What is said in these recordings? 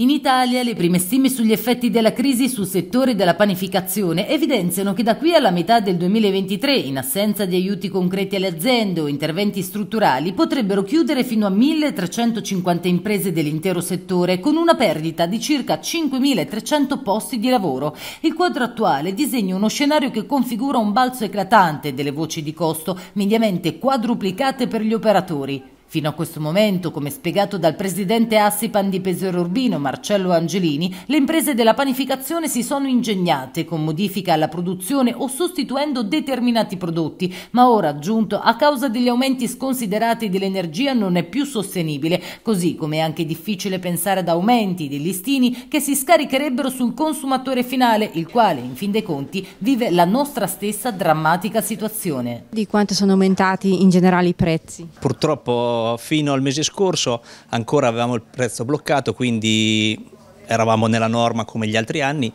In Italia le prime stime sugli effetti della crisi sul settore della panificazione evidenziano che da qui alla metà del 2023, in assenza di aiuti concreti alle aziende o interventi strutturali, potrebbero chiudere fino a 1.350 imprese dell'intero settore, con una perdita di circa 5.300 posti di lavoro. Il quadro attuale disegna uno scenario che configura un balzo eclatante delle voci di costo, mediamente quadruplicate per gli operatori. Fino a questo momento, come spiegato dal presidente Assipan di Pesero Urbino, Marcello Angelini, le imprese della panificazione si sono ingegnate con modifica alla produzione o sostituendo determinati prodotti, ma ora aggiunto a causa degli aumenti sconsiderati dell'energia non è più sostenibile, così come è anche difficile pensare ad aumenti dei listini che si scaricherebbero sul consumatore finale, il quale in fin dei conti vive la nostra stessa drammatica situazione. Di quanto sono aumentati in generale i prezzi? Purtroppo fino al mese scorso ancora avevamo il prezzo bloccato, quindi eravamo nella norma come gli altri anni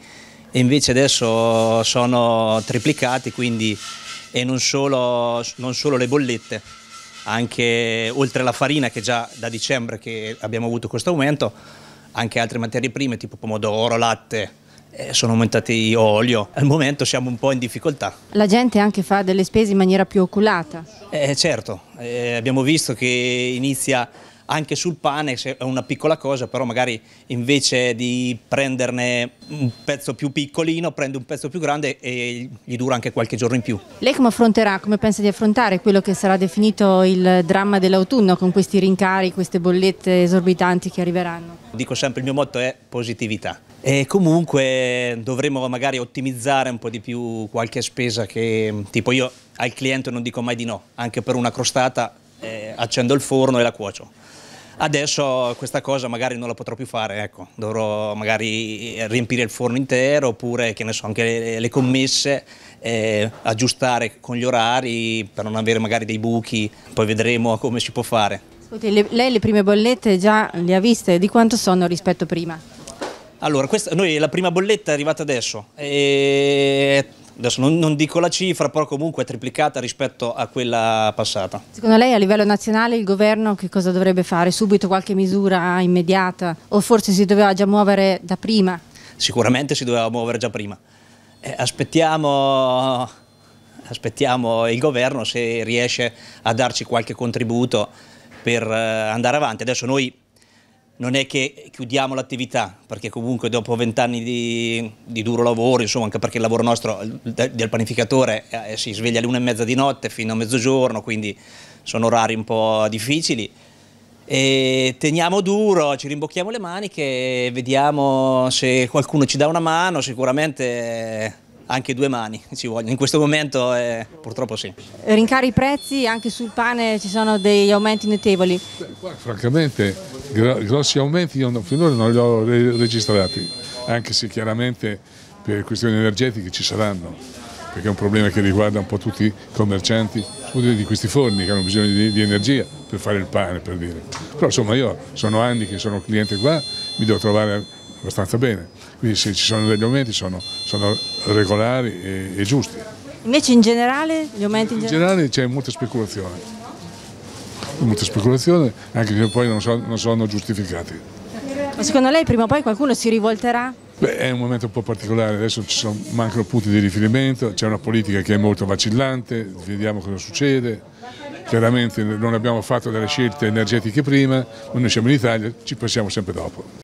e invece adesso sono triplicati quindi, e non solo, non solo le bollette, anche oltre alla farina che già da dicembre abbiamo avuto questo aumento, anche altre materie prime tipo pomodoro, latte, eh, sono aumentati olio, al momento siamo un po' in difficoltà. La gente anche fa delle spese in maniera più oculata? Eh, certo, eh, abbiamo visto che inizia anche sul pane, se è una piccola cosa, però magari invece di prenderne un pezzo più piccolino, prende un pezzo più grande e gli dura anche qualche giorno in più. Lei come affronterà, come pensa di affrontare quello che sarà definito il dramma dell'autunno con questi rincari, queste bollette esorbitanti che arriveranno? Dico sempre, il mio motto è positività. E comunque dovremo magari ottimizzare un po' di più qualche spesa che tipo io al cliente non dico mai di no, anche per una crostata eh, accendo il forno e la cuocio. Adesso questa cosa magari non la potrò più fare, ecco. dovrò magari riempire il forno intero oppure che ne so, anche le, le commesse, eh, aggiustare con gli orari per non avere magari dei buchi, poi vedremo come si può fare. Ascolti, le, lei le prime bollette già le ha viste, di quanto sono rispetto prima? Allora, questa, noi la prima bolletta è arrivata adesso, e adesso non, non, dico la cifra, però comunque è triplicata rispetto a quella passata. Secondo lei a livello nazionale il governo che cosa dovrebbe fare? Subito qualche misura immediata o forse si doveva già muovere da prima? Sicuramente si doveva muovere già prima. Eh, aspettiamo, aspettiamo il governo se riesce a darci qualche contributo per eh, andare avanti. Adesso noi non è che chiudiamo l'attività, perché comunque dopo vent'anni di, di, duro lavoro, insomma, anche perché il lavoro nostro del panificatore eh, eh, si sveglia alle una e mezza di notte fino a mezzogiorno, quindi sono orari un po' difficili. E teniamo duro, ci rimbocchiamo le maniche, vediamo se qualcuno ci dà una mano, sicuramente anche due mani ci vogliono, in questo momento è purtroppo sì. Rincari i prezzi, anche sul pane ci sono degli aumenti notevoli. Qua, francamente grossi aumenti io finora non li ho registrati, anche se chiaramente per questioni energetiche ci saranno, perché è un problema che riguarda un po' tutti i commercianti, di questi forni che hanno bisogno di, di, energia per fare il pane, per dire. Però insomma io sono anni che sono cliente qua, mi devo trovare abbastanza bene, quindi se ci sono degli aumenti sono, sono regolari e, e, giusti. Invece in generale gli aumenti? In, generale c'è molta speculazione, molta speculazione anche se poi non, so, non sono giustificati. Ma secondo lei prima o poi qualcuno si rivolterà? Beh, è un momento un po' particolare, adesso ci sono, mancano punti di riferimento, c'è una politica che è molto vacillante, vediamo cosa succede, chiaramente non abbiamo fatto delle scelte energetiche prima, ma noi siamo in Italia, ci pensiamo sempre dopo.